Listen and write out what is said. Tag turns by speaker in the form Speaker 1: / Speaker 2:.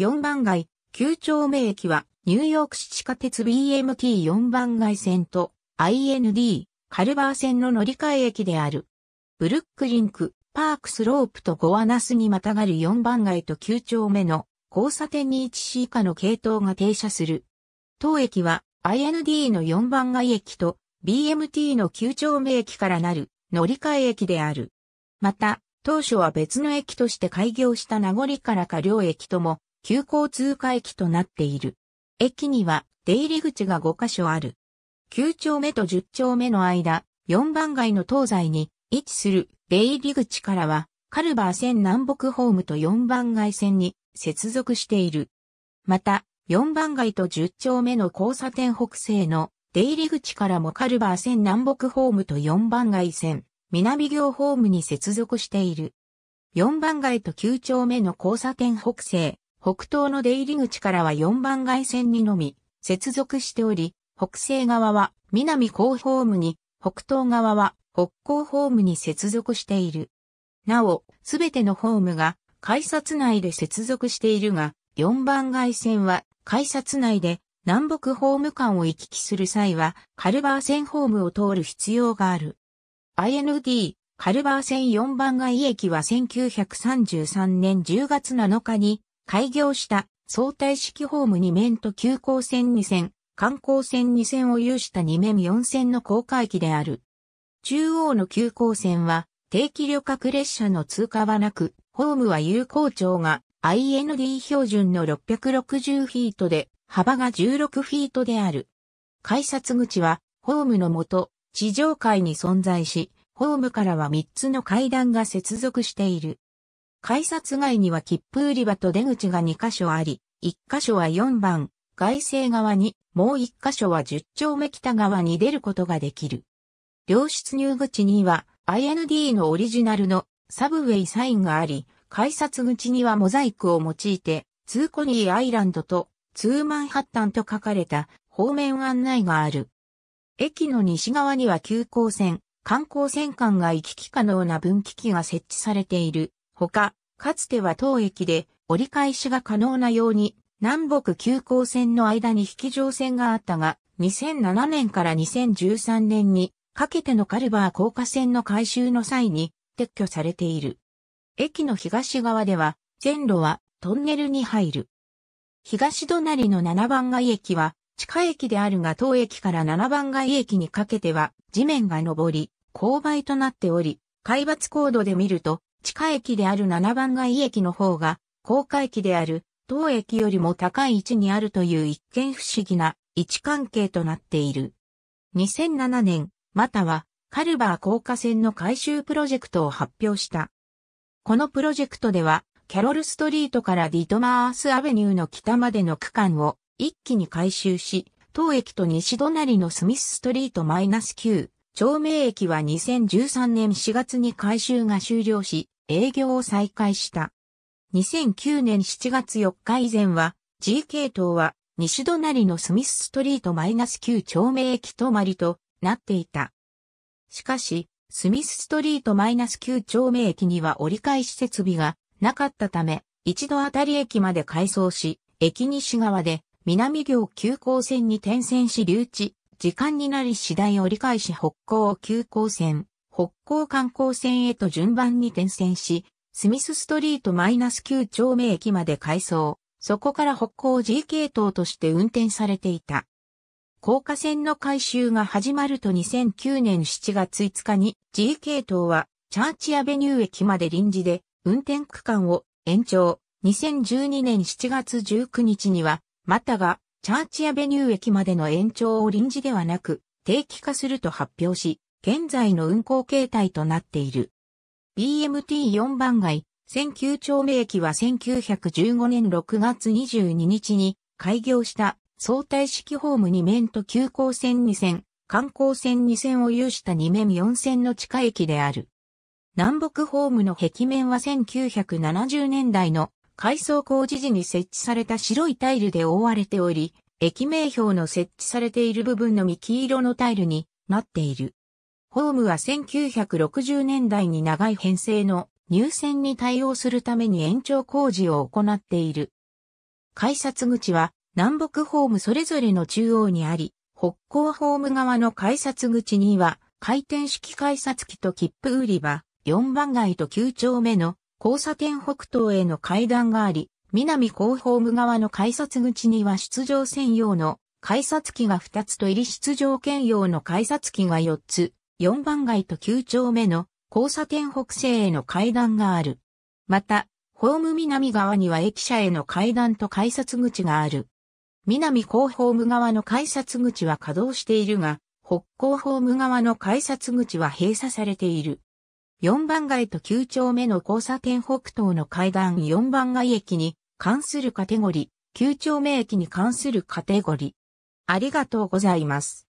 Speaker 1: 4番街、9丁目駅は、ニューヨーク市地下鉄 BMT4 番街線と IND、カルバー線の乗り換え駅である。ブルックリンク、パークスロープとゴアナスにまたがる4番街と9丁目の交差点に 1C 以下の系統が停車する。当駅は IND の4番街駅と BMT の9丁目駅からなる乗り換え駅である。また、当初は別の駅として開業した名残から下両駅とも急行通過駅となっている。駅には出入り口が5カ所ある。9丁目と10丁目の間、4番街の東西に位置する出入り口からは、カルバー線南北ホームと4番街線に接続している。また、4番街と10丁目の交差点北西の出入り口からもカルバー線南北ホームと4番街線、南行ホームに接続している。4番街と9丁目の交差点北西、北東の出入り口からは4番街線にのみ接続しており、北西側は南高ホームに、北東側は北高ホームに接続している。なお、すべてのホームが改札内で接続しているが、4番街線は改札内で南北ホーム間を行き来する際は、カルバー線ホームを通る必要がある。IND、カルバー線4番街駅は1933年10月7日に開業した相対式ホーム2面と急行線2線、観光線2線を有した2面4線の高架駅である。中央の急行線は定期旅客列車の通過はなく、ホームは有効長が IND 標準の660フィートで、幅が16フィートである。改札口は、ホームのもと、地上階に存在し、ホームからは3つの階段が接続している。改札外には切符売り場と出口が2カ所あり、1カ所は4番、外西側に、もう1カ所は10丁目北側に出ることができる。良出入口には IND のオリジナルのサブウェイサインがあり、改札口にはモザイクを用いて、ツーコニーアイランドとツーマンハッタンと書かれた方面案内がある。駅の西側には急行線、観光船間が行き来可能な分岐器が設置されているほか、かつては当駅で折り返しが可能なように南北急行線の間に引き乗線があったが、2007年から2013年にかけてのカルバー高架線の改修の際に撤去されている。駅の東側では線路はトンネルに入る。東隣の七番街駅は地下駅であるが当駅から七番街駅にかけては地面が上り、勾配となっており、海抜高度で見ると地下駅である七番街駅の方が、高架駅である当駅よりも高い位置にあるという一見不思議な位置関係となっている。2007年、またはカルバー高架線の改修プロジェクトを発表した。このプロジェクトでは、キャロルストリートからディトマースアベニューの北までの区間を一気に改修し、当駅と西隣のスミスストリート -9、町名駅は2013年4月に改修が終了し、営業を再開した。2009年7月4日以前は、G 系統は西隣のスミスストリートマイナス -9 丁目駅止まりとなっていた。しかし、スミスストリートマイナス -9 丁目駅には折り返し設備がなかったため、一度あたり駅まで改装し、駅西側で南行急行線に転線し留置、時間になり次第折り返し北港急行線、北港観光船へと順番に転線し、スミスストリート -9 丁目駅まで改装、そこから北港 G 系統として運転されていた。高架線の改修が始まると2009年7月5日に G 系統はチャーチアベニュー駅まで臨時で運転区間を延長。2012年7月19日には、またがチャーチアベニュー駅までの延長を臨時ではなく定期化すると発表し、現在の運行形態となっている。BMT4 番街、19丁目駅は1915年6月22日に開業した相対式ホーム2面と急行線2線、観光線2線を有した2面4線の地下駅である。南北ホームの壁面は1970年代の改装工事時に設置された白いタイルで覆われており、駅名標の設置されている部分のみ黄色のタイルになっている。ホームは1960年代に長い編成の入選に対応するために延長工事を行っている。改札口は南北ホームそれぞれの中央にあり、北港ホーム側の改札口には回転式改札機と切符売り場、4番街と9丁目の交差点北東への階段があり、南港ホーム側の改札口には出場専用の改札機が2つと入り出場兼用の改札機が4つ、4番街と9丁目の交差点北西への階段がある。また、ホーム南側には駅舎への階段と改札口がある。南高ホーム側の改札口は稼働しているが、北高ホーム側の改札口は閉鎖されている。4番街と9丁目の交差点北東の階段4番街駅に関するカテゴリー、9丁目駅に関するカテゴリー。ありがとうございます。